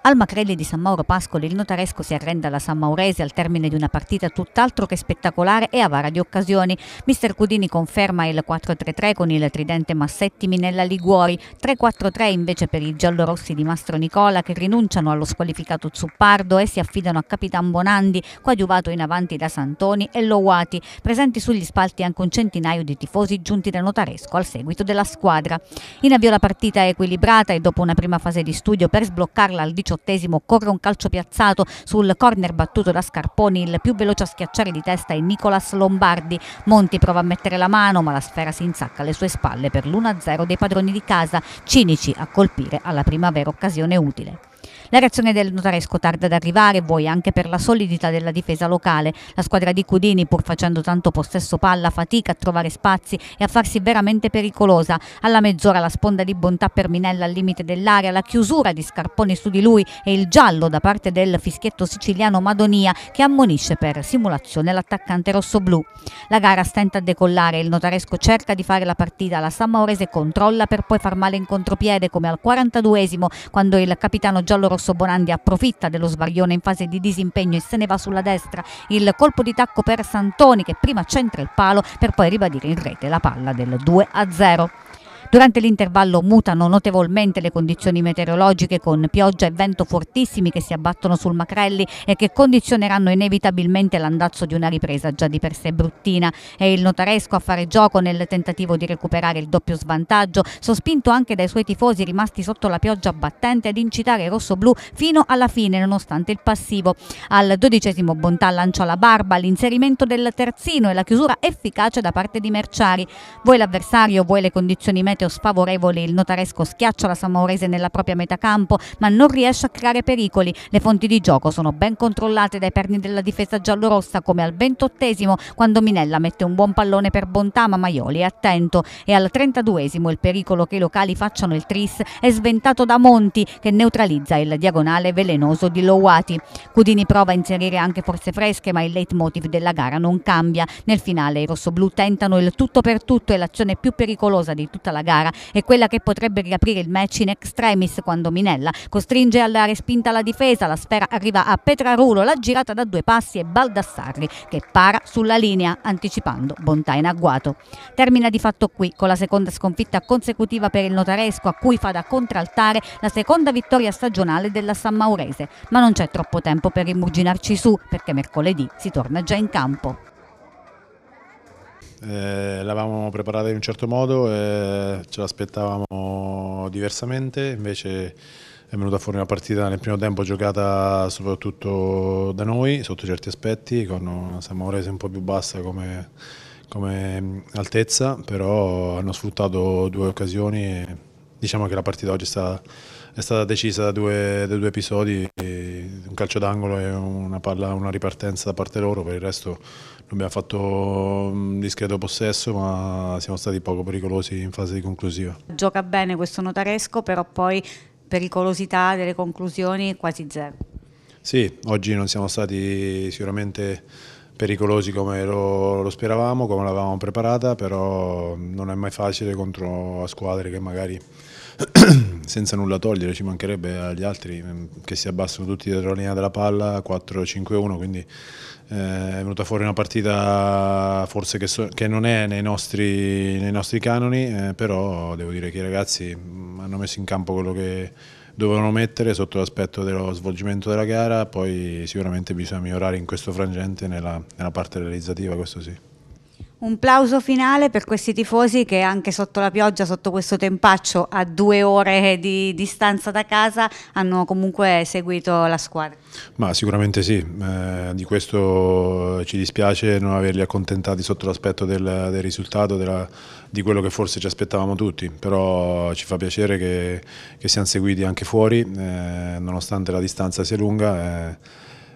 Al Macrelli di San Mauro Pascoli il notaresco si arrende alla San Maurese al termine di una partita tutt'altro che spettacolare e avara di occasioni. Mister Cudini conferma il 4-3-3 con il tridente Massetti Minella Liguori, 3-4-3 invece per i giallorossi di Mastro Nicola che rinunciano allo squalificato Zuppardo e si affidano a Capitan Bonandi, coadiuvato in avanti da Santoni e Lowati, presenti sugli spalti anche un centinaio di tifosi giunti da notaresco al seguito della squadra. In avvio la partita è equilibrata e dopo una prima fase di studio per sbloccarla al 18 48esimo corre un calcio piazzato sul corner battuto da Scarponi, il più veloce a schiacciare di testa è Nicolas Lombardi. Monti prova a mettere la mano ma la sfera si insacca alle sue spalle per l'1-0 dei padroni di casa, cinici a colpire alla primavera occasione utile. La reazione del notaresco tarda ad arrivare, vuoi anche per la solidità della difesa locale. La squadra di Cudini, pur facendo tanto possesso palla, fatica a trovare spazi e a farsi veramente pericolosa. Alla mezz'ora la sponda di bontà per Minella al limite dell'area, la chiusura di Scarponi su di lui e il giallo da parte del fischietto siciliano Madonia che ammonisce per simulazione l'attaccante rossoblù. La gara stenta a decollare, il notaresco cerca di fare la partita, la San Maurese controlla per poi far male in contropiede come al 42esimo quando il capitano giallo rosso, Bonandi approfitta dello sbaglione in fase di disimpegno e se ne va sulla destra, il colpo di tacco per Santoni che prima centra il palo per poi ribadire in rete la palla del 2 a 0. Durante l'intervallo mutano notevolmente le condizioni meteorologiche con pioggia e vento fortissimi che si abbattono sul Macrelli e che condizioneranno inevitabilmente l'andazzo di una ripresa già di per sé bruttina. È il notaresco a fare gioco nel tentativo di recuperare il doppio svantaggio, sospinto anche dai suoi tifosi rimasti sotto la pioggia battente ad incitare i rossoblù fino alla fine nonostante il passivo. Al dodicesimo Bontà lancia la barba, l'inserimento del terzino e la chiusura efficace da parte di Merciari. Vuoi l'avversario, vuoi le condizioni meteorologiche meteo sfavorevole il notaresco schiaccia la Samorese nella propria metacampo ma non riesce a creare pericoli. Le fonti di gioco sono ben controllate dai perni della difesa giallorossa come al 28esimo quando Minella mette un buon pallone per bontà ma Maioli è attento e al 32esimo il pericolo che i locali facciano il tris è sventato da Monti che neutralizza il diagonale velenoso di Lowati. Cudini prova a inserire anche forze fresche ma il leitmotiv della gara non cambia. Nel finale i rossoblù tentano il tutto per tutto e l'azione più pericolosa di tutta la gara gara è quella che potrebbe riaprire il match in extremis quando Minella costringe alla respinta la difesa, la sfera arriva a Petrarulo, la girata da due passi e Baldassarri che para sulla linea anticipando bontà in agguato. Termina di fatto qui con la seconda sconfitta consecutiva per il notaresco a cui fa da contraltare la seconda vittoria stagionale della San Maurese, ma non c'è troppo tempo per rimuginarci su perché mercoledì si torna già in campo eh, l'avevamo preparata in un certo modo, eh, ce l'aspettavamo diversamente, invece è venuta fuori una partita nel primo tempo giocata soprattutto da noi, sotto certi aspetti, con una Samorese un po' più bassa come, come altezza, però hanno sfruttato due occasioni e diciamo che la partita oggi è stata, è stata decisa da due, da due episodi, un calcio d'angolo e una, palla, una ripartenza da parte loro, per il resto abbiamo fatto un mm, discreto possesso ma siamo stati poco pericolosi in fase di conclusiva. Gioca bene questo notaresco però poi pericolosità delle conclusioni quasi zero. Sì, oggi non siamo stati sicuramente pericolosi come lo, lo speravamo, come l'avevamo preparata, però non è mai facile contro squadre che magari senza nulla togliere, ci mancherebbe agli altri mm, che si abbassano tutti dietro la linea della palla, 4-5-1, quindi eh, è venuta fuori una partita forse che, so, che non è nei nostri, nei nostri canoni, eh, però devo dire che i ragazzi mm, hanno messo in campo quello che dovevano mettere sotto l'aspetto dello svolgimento della gara, poi sicuramente bisogna migliorare in questo frangente nella, nella parte realizzativa, questo sì. Un plauso finale per questi tifosi che anche sotto la pioggia, sotto questo tempaccio, a due ore di distanza da casa, hanno comunque seguito la squadra. Ma sicuramente sì, eh, di questo ci dispiace non averli accontentati sotto l'aspetto del, del, risultato, della, di quello che forse ci aspettavamo tutti, però ci fa piacere che, che siano seguiti anche fuori, eh, nonostante la distanza sia lunga. Eh,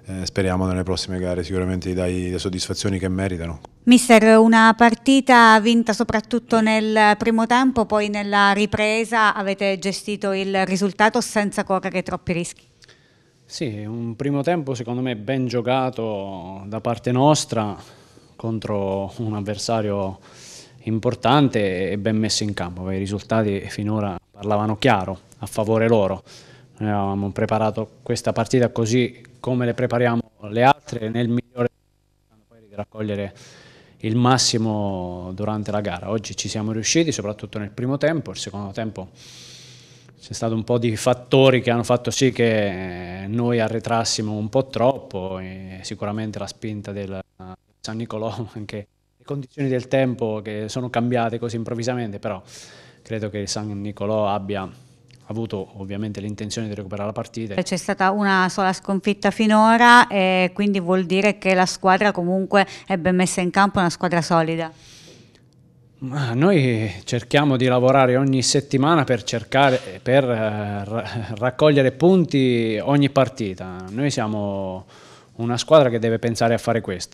eh, speriamo nelle prossime gare sicuramente gli dai le soddisfazioni che meritano. Mister, una partita vinta soprattutto nel primo tempo, poi nella ripresa avete gestito il risultato senza correre troppi rischi. Sì, un primo tempo secondo me ben giocato da parte nostra contro un avversario importante e ben messo in campo, i risultati finora parlavano chiaro a favore loro. Noi avevamo preparato questa partita così come le prepariamo le altre nel migliore poi di raccogliere il massimo durante la gara. Oggi ci siamo riusciti, soprattutto nel primo tempo, il secondo tempo c'è stato un po' di fattori che hanno fatto sì che eh, noi arretrassimo un po' troppo, sicuramente la spinta del San Nicolò, anche le condizioni del tempo che sono cambiate così improvvisamente, però credo che il San Nicolò abbia avuto ovviamente l'intenzione di recuperare la partita. Cioè, c'è stata una sola sconfitta finora e quindi vuol dire che la squadra comunque è ben messa in campo, una squadra solida. Ma noi cerchiamo di lavorare ogni settimana per cercare, per eh, raccogliere punti ogni partita. Noi siamo una squadra che deve pensare a fare questo.